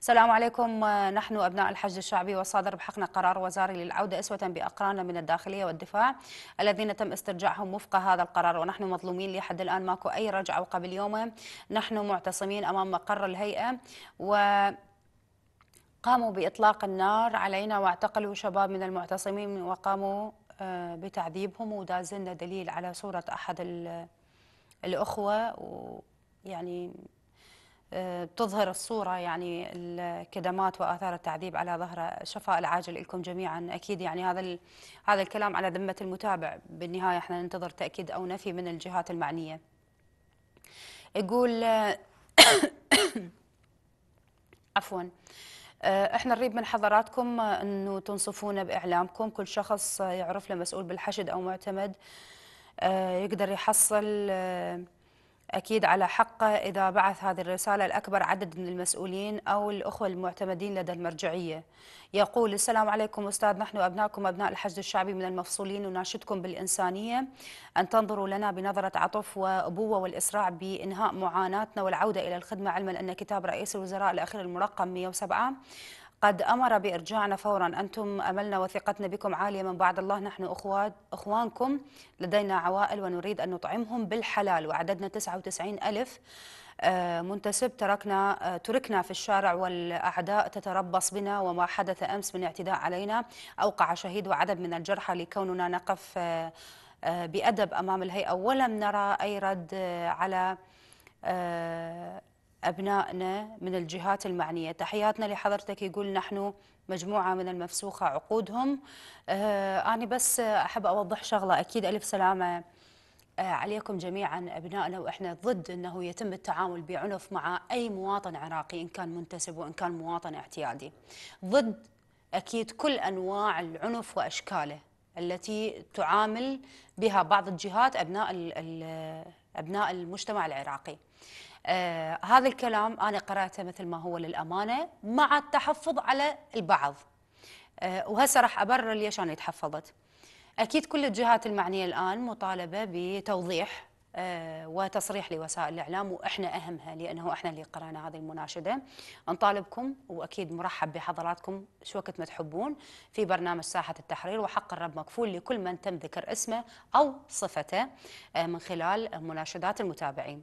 السلام عليكم نحن أبناء الحج الشعبي وصادر بحقنا قرار وزاري للعودة أسوة بأقراننا من الداخلية والدفاع الذين تم استرجاعهم وفق هذا القرار ونحن مظلومين لحد الآن ماكو أي رجعة وقبل يوم نحن معتصمين أمام مقر الهيئة و قاموا بإطلاق النار علينا واعتقلوا شباب من المعتصمين وقاموا آه، بتعذيبهم ودازلنا دليل على صورة أحد الأخوة ويعني تظهر الصورة يعني الكدمات وآثار التعذيب على ظهر شفاء العاجل لكم جميعا أكيد يعني هذا هذا الكلام على ذمة المتابع بالنهاية احنا ننتظر تأكيد أو نفي من الجهات المعنية يقول عفوا آه، احنا نريد من حضراتكم انه تنصفونا باعلامكم كل شخص يعرف له مسؤول بالحشد او معتمد آه، يقدر يحصل آه، أكيد على حقه إذا بعث هذه الرسالة لأكبر عدد من المسؤولين أو الأخوة المعتمدين لدى المرجعية يقول السلام عليكم أستاذ نحن أبنائكم أبناء الحشد الشعبي من المفصولين نناشدكم بالإنسانية أن تنظروا لنا بنظرة عطف وأبوة والإسراع بإنهاء معاناتنا والعودة إلى الخدمة علما أن كتاب رئيس الوزراء الأخير المرقم 107 قد أمر بإرجاعنا فورا أنتم أملنا وثقتنا بكم عالية من بعد الله نحن أخوات أخوانكم لدينا عوائل ونريد أن نطعمهم بالحلال وعددنا 99 ألف آه، منتسب تركنا آه، تركنا في الشارع والأعداء تتربص بنا وما حدث أمس من اعتداء علينا أوقع شهيد وعدد من الجرحى لكوننا نقف آه، بأدب أمام الهيئة ولم نرى أي رد على أبنائنا من الجهات المعنية تحياتنا لحضرتك يقول نحن مجموعة من المفسوخة عقودهم آه أنا بس أحب أوضح شغلة أكيد ألف سلامة آه عليكم جميعا أبنائنا وإحنا ضد أنه يتم التعامل بعنف مع أي مواطن عراقي إن كان منتسب وإن كان مواطن اعتيادي ضد أكيد كل أنواع العنف وأشكاله التي تعامل بها بعض الجهات أبناء أبناء المجتمع العراقي. آه، هذا الكلام أنا قرأته مثل ما هو للأمانة مع التحفظ على البعض آه، وهسه راح أبرر ليش أنا تحفظت أكيد كل الجهات المعنية الآن مطالبة بتوضيح آه، وتصريح لوسائل الاعلام واحنا اهمها لانه احنا اللي قرانا هذه المناشده نطالبكم واكيد مرحب بحضراتكم شو وقت ما تحبون في برنامج ساحه التحرير وحق الرب مكفول لكل من تم ذكر اسمه او صفته من خلال مناشدات المتابعين